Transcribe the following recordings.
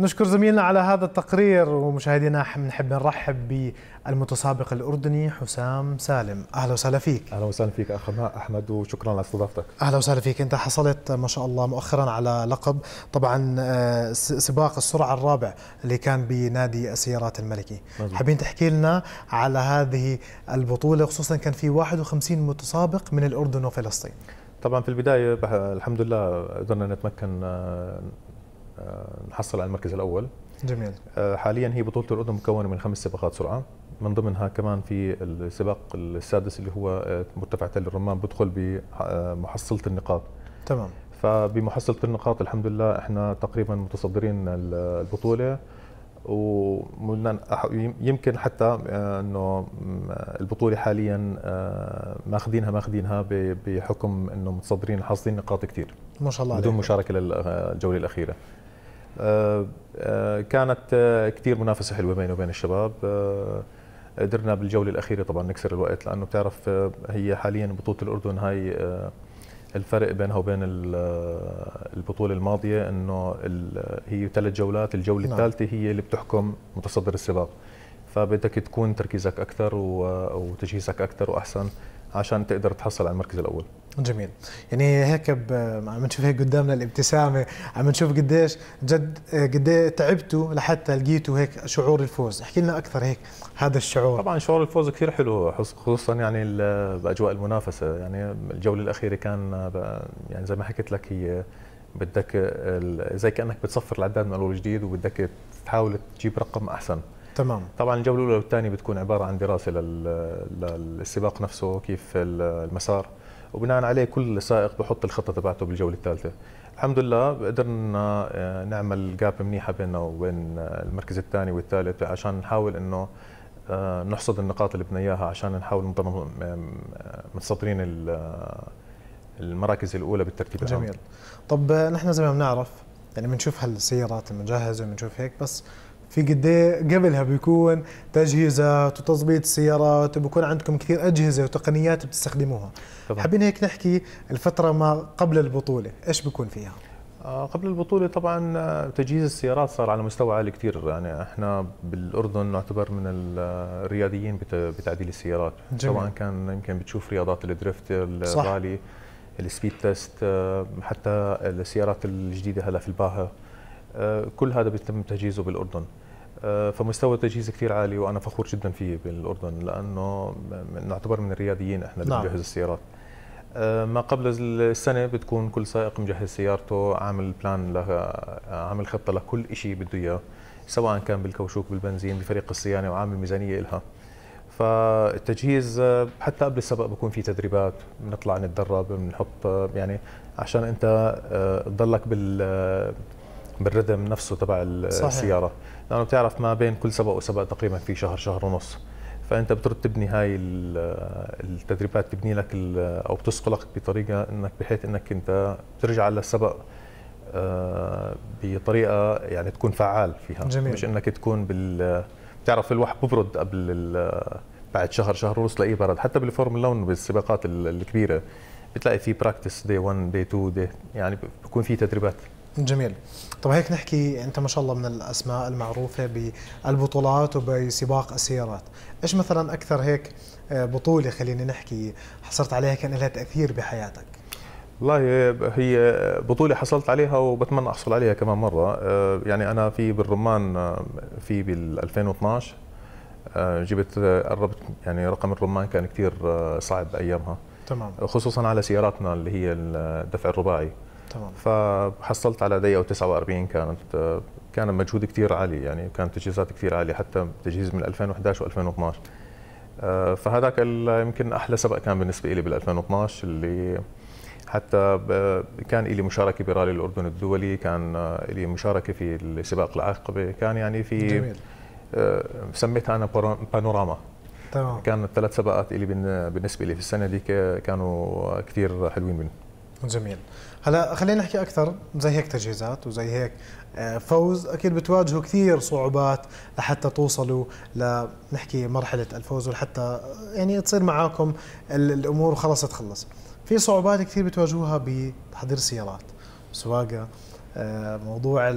نشكر زميلنا على هذا التقرير ومشاهدينا بنحب نرحب بالمتسابق الاردني حسام سالم اهلا وسهلا فيك اهلا وسهلا فيك اخ احمد وشكرا على استضافتك اهلا وسهلا فيك انت حصلت ما شاء الله مؤخرا على لقب طبعا آه، سباق السرعه الرابع اللي كان بنادي السيارات الملكي حابين تحكي لنا على هذه البطوله خصوصا كان في 51 متسابق من الاردن وفلسطين طبعا في البدايه الحمد لله قدرنا نتمكن آه، آه، نحصل على المركز الاول جميل آه، حاليا هي بطوله الاردن مكونه من خمس سباقات سرعه من ضمنها كمان في السباق السادس اللي هو آه، مرتفع تل الرمان بدخل بمحصله النقاط تمام فبمحصله النقاط الحمد لله احنا تقريبا متصدرين البطوله و يمكن حتى انه البطوله حاليا ماخذينها ماخذينها بحكم انه متصدرين حاصلين نقاط كثير ما شاء الله بدون مشاركه للجوله الاخيره آه، آه، كانت آه، كثير منافسه حلوه بيني وبين الشباب قدرنا بالجوله الاخيره طبعا نكسر الوقت لانه بتعرف هي حاليا بطوله الاردن هاي الفرق بينها وبين البطوله الماضيه انه هي ثلاث جولات الجوله نعم. الثالثه هي اللي بتحكم متصدر السباق فبدك تكون تركيزك اكثر وتجهيزك اكثر واحسن عشان تقدر تحصل على المركز الاول جميل يعني هيك عم نشوف هيك قدامنا الابتسامه عم نشوف قديش جد قد تعبتوا لحتى لقيتوا هيك شعور الفوز احكي لنا اكثر هيك هذا الشعور طبعا شعور الفوز كثير حلو خصوصا يعني باجواء المنافسه يعني الجوله الاخيره كان يعني زي ما حكيت لك هي بدك زي كانك بتصفر العداد من اول وجديد وبدك تحاول تجيب رقم احسن تمام طبعا الجوله الاولى والثانيه بتكون عباره عن دراسه للسباق نفسه كيف المسار وبناء عليه كل سائق بحط الخطه تبعته بالجوله الثالثه الحمد لله قدرنا آه، نعمل جاب منيحه بيننا وبين آه، المركز الثاني والثالث عشان نحاول انه آه، نحصد النقاط اللي بدنا اياها عشان نحاول نضل متصدرين المراكز الاولى بالترتيب جميل طب نحن زي ما بنعرف يعني بنشوف هالسيارات المجهزه بنشوف هيك بس في قد قبلها بيكون تجهيزات وتظبيط السيارات وبكون عندكم كثير اجهزه وتقنيات بتستخدموها طبعا. حابين هيك نحكي الفتره ما قبل البطوله ايش بيكون فيها آه، قبل البطولة طبعا آه، تجهيز السيارات صار على مستوى عالي كثير يعني احنا بالاردن نعتبر من آه، الرياديين بتعديل السيارات جميل. سواء كان يمكن بتشوف رياضات الدريفت الرالي السبيد تيست حتى السيارات الجديدة هلا في الباهة كل هذا بيتم تجهيزه بالاردن آه، فمستوى التجهيز كثير عالي وانا فخور جدا فيه بالاردن لانه نعتبر من الرياديين احنا اللي نعم. بنجهز السيارات آه، ما قبل السنه بتكون كل سائق مجهز سيارته عامل بلان لها آه، عامل خطه لكل شيء بده اياه سواء كان بالكوشوك بالبنزين بفريق الصيانه وعامل ميزانيه لها فالتجهيز حتى قبل السبق بكون في تدريبات بنطلع نتدرب بنحط يعني عشان انت تضلك بال بالردم نفسه تبع السياره لانه بتعرف ما بين كل سبق وسبق تقريبا في شهر شهر ونص فانت بترد تبني هاي التدريبات تبني لك او بتسقلك بطريقه انك بحيث انك انت على للسبق آه، بطريقه يعني تكون فعال فيها جميل. مش انك تكون بال بتعرف الواحد ببرد قبل بعد شهر شهر ونص تلاقيه برد حتى بالفورمولا 1 بالسباقات الكبيره بتلاقي في براكتس دي 1 دي 2 دي يعني بكون في تدريبات جميل طب هيك نحكي انت ما شاء الله من الاسماء المعروفه بالبطولات وبسباق السيارات ايش مثلا اكثر هيك آه، بطوله خليني نحكي حصلت عليها كان لها تاثير بحياتك والله آه، هي بطولة حصلت عليها وبتمنى أحصل عليها كمان مرة آه، يعني أنا في بالرمان في بال 2012 جبت قربت يعني رقم الرمان كان كثير صعب أيامها تمام خصوصا على سياراتنا اللي هي الدفع الرباعي تمام فحصلت على دقيقه 49 كانت كان مجهود كثير عالي يعني كانت تجهيزات كثير عاليه حتى تجهيز من 2011 و2012 آه، فهذاك يمكن احلى سبق كان بالنسبه لي بال 2012 اللي حتى كان لي مشاركه برالي الاردن الدولي كان آه، لي مشاركه في سباق العقبه كان يعني في جميل. آه، سميتها انا بانوراما تمام كان الثلاث سباقات لي بالنسبه لي في السنه دي كانوا كثير حلوين منه جميل هلا خلينا نحكي اكثر زي هيك تجهيزات وزي هيك آه، فوز اكيد بتواجهوا كثير صعوبات لحتى توصلوا لنحكي مرحله الفوز ولحتى يعني تصير معاكم الامور وخلص تخلص في صعوبات كثير بتواجهوها بتحضير السيارات سواقه آه، موضوع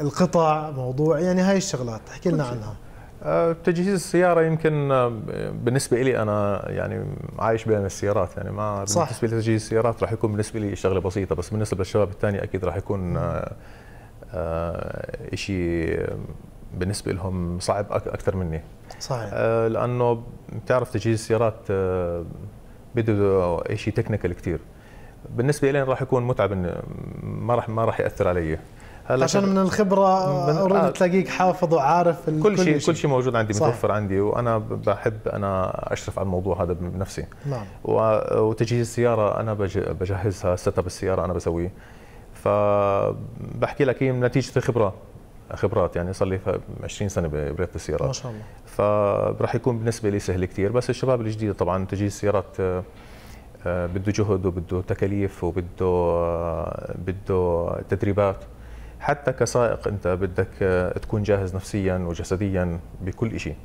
القطع موضوع يعني هاي الشغلات احكي لنا عنها آه، تجهيز السياره يمكن آه، بالنسبه لي انا يعني عايش بين السيارات يعني ما صح. بالنسبه لتجهيز السيارات راح يكون بالنسبه لي شغله بسيطه بس بالنسبه للشباب الثاني اكيد راح يكون آه، شيء بالنسبه لهم صعب اكثر مني صحيح لانه بتعرف تجهيز السيارات بده شيء تكنيكال كثير بالنسبه لي راح يكون متعب ما راح ما راح ياثر علي عشان من الخبره من اوريدي آه. تلاقيك حافظ وعارف كل شيء كل شيء موجود عندي صح. متوفر عندي وانا بحب انا اشرف على الموضوع هذا بنفسي نعم وتجهيز السياره انا بجهزها سيت اب السياره انا بسويه فبحكي لك هي نتيجه الخبره خبرات يعني صار لي 20 سنه برياضه السيارات ما شاء الله فراح يكون بالنسبه لي سهل كثير بس الشباب الجديد طبعا تجهيز السيارات آه، آه، بده جهد وبده تكاليف وبده بده تدريبات حتى كسائق انت بدك آه، تكون جاهز نفسيا وجسديا بكل شيء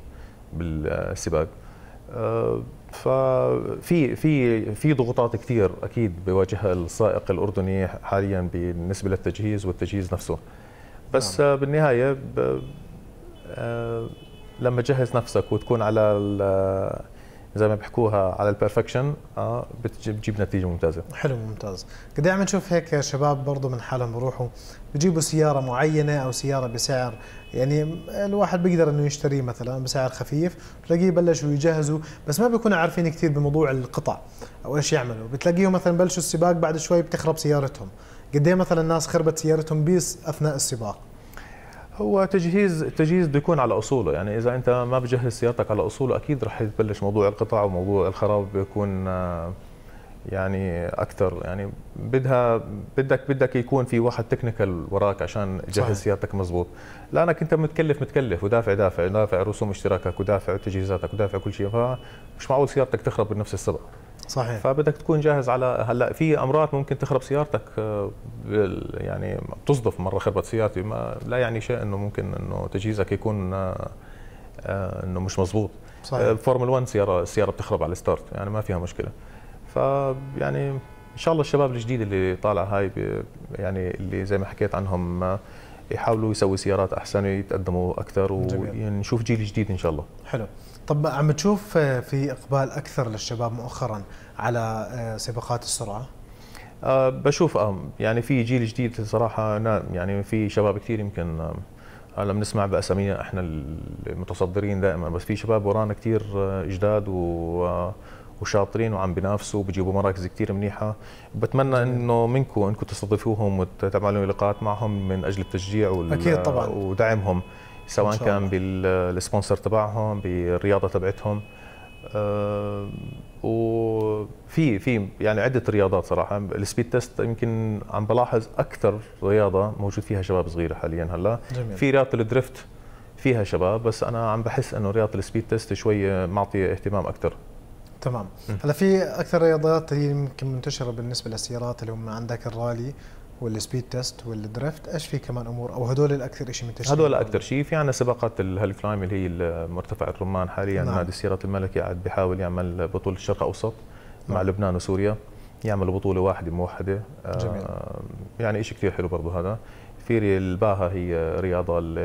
بالسباق آه، ففي في في ضغوطات كثير اكيد بيواجهها السائق الاردني حاليا بالنسبه للتجهيز والتجهيز نفسه بس نعم. آه، بالنهايه ب... لما تجهز نفسك وتكون على زي ما بيحكوها على البرفكشن اه بتجيب نتيجه ممتازه حلو ممتاز قد إيه عم نشوف هيك شباب برضه من حالهم بروحوا بجيبوا سياره معينه او سياره بسعر يعني الواحد بيقدر انه يشتريه مثلا بسعر خفيف تلاقيه بلشوا يجهزوا بس ما بيكونوا عارفين كثير بموضوع القطع او ايش يعملوا بتلاقيهم مثلا بلشوا السباق بعد شوي بتخرب سيارتهم قد إيه مثلا الناس خربت سيارتهم بيس اثناء السباق هو تجهيز التجهيز بده يكون على اصوله يعني اذا انت ما بجهز سيارتك على اصوله اكيد رح يبلش موضوع القطع وموضوع الخراب بيكون آه، يعني اكثر يعني بدها بدك بدك يكون في واحد تكنيكال وراك عشان تجهز سيارتك مزبوط لانك انت متكلف متكلف ودافع دافع دافع رسوم اشتراكك ودافع تجهيزاتك ودافع كل شيء فمش معقول سيارتك تخرب بنفس السبب صحيح فبدك تكون جاهز على هلا في امراض ممكن تخرب سيارتك آه، يعني بتصدف مره خربت سيارتي ما لا يعني شيء انه ممكن انه تجهيزك يكون آه، آه، انه مش مزبوط صحيح فورمولا 1 سياره السياره بتخرب على الستارت يعني ما فيها مشكله فيعني ان شاء الله الشباب الجديد اللي طالع هاي يعني اللي زي ما حكيت عنهم يحاولوا يسوي سيارات احسن ويتقدموا اكثر ونشوف يعني جيل جديد ان شاء الله حلو طب عم تشوف في اقبال اكثر للشباب مؤخرا على آه، سباقات السرعه أه بشوف أه يعني في جيل جديد صراحه يعني في شباب كثير يمكن هلا آه، آه، بنسمع باسامينا احنا المتصدرين دائما بس في شباب ورانا كثير جداد و وشاطرين وعم بينافسوا وبيجيبوا مراكز كثير منيحه بتمنى انه منكم انكم تستضيفوهم وتعملوا لقاءات معهم من اجل التشجيع وال... اكيد طبعا ودعمهم سواء كان بالسبونسر تبعهم بالرياضه تبعتهم أه وفي في يعني عده رياضات صراحه السبيد تيست يمكن عم بلاحظ اكثر رياضه موجود فيها شباب صغيره حاليا هلا جميل. في رياضه الدريفت فيها شباب بس انا عم بحس انه رياضه السبيد تيست شوي معطيه اهتمام اكثر تمام هلا في اكثر رياضات هي يمكن منتشره بالنسبه للسيارات اللي هم عندك الرالي والسبيد تيست والدريفت ايش في كمان امور او هدول الاكثر شيء منتشر هدول اكثر شيء في عندنا سباقات الهيل كلايم اللي هي مرتفع الرمان حاليا نعم. نادي السيارات الملكي قاعد بيحاول يعمل بطوله الشرق الاوسط نعم. مع لبنان وسوريا يعملوا بطوله واحده موحده آه، جميل. آه يعني شيء كثير حلو برضه هذا في الباها هي رياضه ال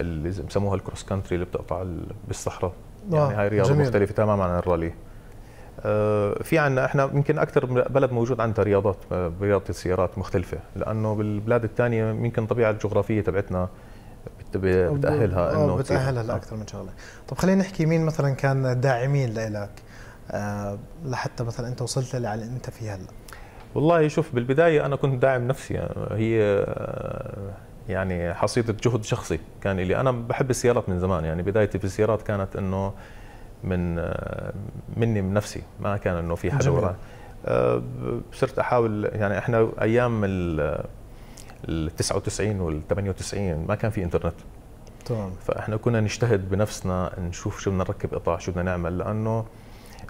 اللي بسموها الكروس كانتري اللي بتقطع بالصحراء يعني آه، هاي رياضه جميل. مختلفه تماما عن الرالي آه، في عنا احنا يمكن اكثر بلد موجود عندها رياضات آه، برياضه السيارات مختلفه لانه بالبلاد الثانيه يمكن الطبيعه الجغرافيه تبعتنا بتاهلها انه بتاهلها لاكثر من شغله طب خلينا نحكي مين مثلا كان داعمين لإلك لحتى مثلا انت وصلت للي على انت فيه هلا والله شوف بالبدايه انا كنت داعم نفسي يعني هي يعني حصيله جهد شخصي كان لي انا بحب السيارات من زمان يعني بدايتي في السيارات كانت انه من مني من نفسي ما كان انه في حدا وراي أه، صرت احاول يعني احنا ايام ال 99 وال 98 ما كان في انترنت تمام فاحنا كنا نجتهد بنفسنا نشوف شو بدنا نركب قطع شو بدنا نعمل لانه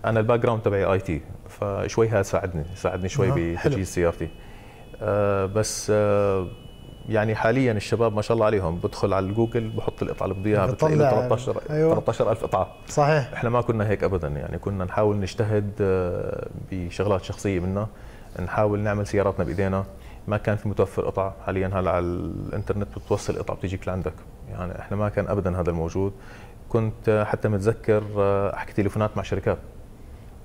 انا الباك جراوند تبعي اي تي فشوي هذا ساعدني ساعدني شوي بتجهيز سيارتي آه بس آه يعني حاليا الشباب ما شاء الله عليهم بدخل على الجوجل بحط القطعه اللي بدي اياها بتلاقي له 13 أيوة. 13000 قطعه صحيح احنا ما كنا هيك ابدا يعني كنا نحاول نجتهد آه، بشغلات شخصيه منا نحاول نعمل سياراتنا بايدينا ما كان في متوفر قطع حاليا هلا على الانترنت بتوصل قطع بتجيك لعندك يعني احنا ما كان ابدا هذا الموجود كنت آه، حتى متذكر آه، احكي تليفونات مع شركات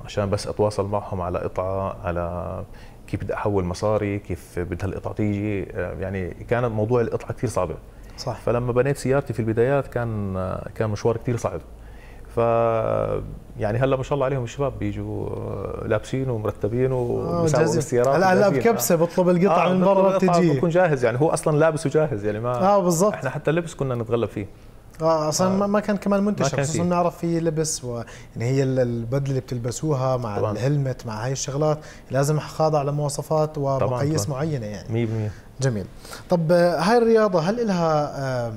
عشان بس اتواصل معهم على قطعه على كيف بدي احول مصاري كيف بدها القطع تيجي آه، يعني كان موضوع القطعه كثير صعبه صح فلما بنيت سيارتي في البدايات كان آه، كان مشوار كثير صعب ف يعني هلا ما شاء الله عليهم الشباب بيجوا آه، لابسين ومرتبين ومساويين السيارات هلا هلا بكبسه بطلب القطع آه من برا بتجي بكون جاهز يعني هو اصلا لابس وجاهز يعني ما اه بالضبط احنا حتى اللبس كنا نتغلب فيه اه اصلا آه ما كان كمان منتشر خصوصا بنعرف في لبس و... يعني هي البدله اللي بتلبسوها مع الهلمت مع هاي الشغلات لازم خاضع لمواصفات ومقاييس معينه يعني 100% جميل طب آه، هاي الرياضه هل لها آه،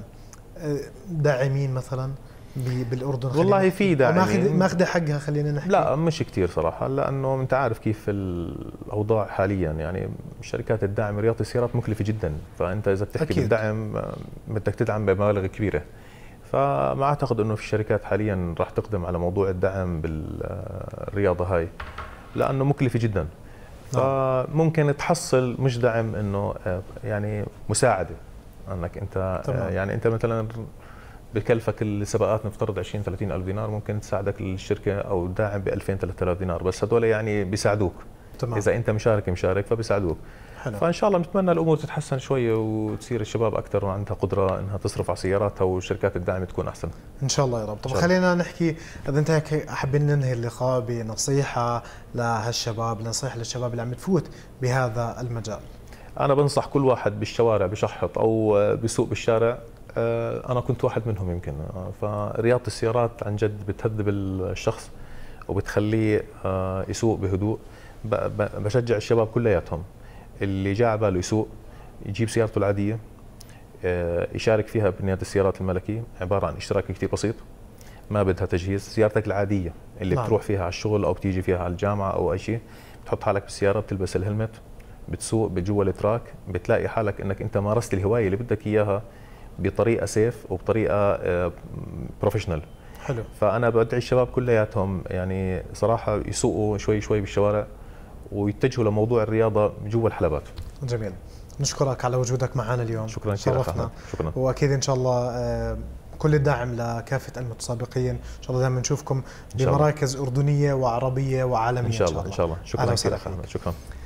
داعمين مثلا بالاردن والله في داعمين ماخذ ماخذه حقها خلينا نحكي لا مش كثير صراحه لانه انت عارف كيف الاوضاع حاليا يعني شركات الدعم رياضه السيارات مكلفه جدا فانت اذا بتحكي أكيد. بالدعم آه، بدك تدعم بمبالغ كبيره فما اعتقد انه في الشركات حاليا راح تقدم على موضوع الدعم بالرياضه هاي لانه مكلفه جدا نعم. فممكن تحصل مش دعم انه يعني مساعده انك انت طبعا. يعني انت مثلا بكلفك السباقات نفترض 20 30 الف دينار ممكن تساعدك الشركه او الداعم ب 2000 3000 دينار بس هدول يعني بيساعدوك تمام. اذا انت مشارك مشارك فبيساعدوك حلو. فان شاء الله بنتمنى الامور تتحسن شويه وتصير الشباب اكثر وعندها قدره انها تصرف على سياراتها والشركات الداعمه تكون احسن ان شاء الله يا رب طب خلينا نحكي اذا انت هيك حابين ننهي اللقاء بنصيحه لهالشباب نصيحه للشباب اللي عم تفوت بهذا المجال انا بنصح كل واحد بالشوارع بشحط او بسوق بالشارع آه، انا كنت واحد منهم يمكن آه، فرياضه السيارات عن جد بتهذب الشخص وبتخليه آه، يسوق بهدوء بشجع الشباب كلياتهم اللي جاء على باله يسوق يجيب سيارته العاديه آه، يشارك فيها بنيات السيارات الملكيه عباره عن اشتراك كثير بسيط ما بدها تجهيز سيارتك العاديه اللي نعم. بتروح فيها على الشغل او بتيجي فيها على الجامعه او اي شيء بتحط حالك بالسياره بتلبس الهلمت بتسوق بجوا التراك بتلاقي حالك انك انت مارست الهوايه اللي بدك اياها بطريقه سيف وبطريقه بروفيشنال آه، حلو فانا بدعي الشباب كلياتهم يعني صراحه يسوقوا شوي شوي بالشوارع ويتجهوا لموضوع الرياضه جوا الحلبات. جميل. نشكرك على وجودك معنا اليوم شكرا شرفنا شكرا واكيد ان شاء الله آه، كل الدعم لكافه المتسابقين ان شاء الله دائما نشوفكم بمراكز اردنيه وعربيه وعالميه ان شاء الله ان شاء الله, إن شاء الله. شكرا شكرا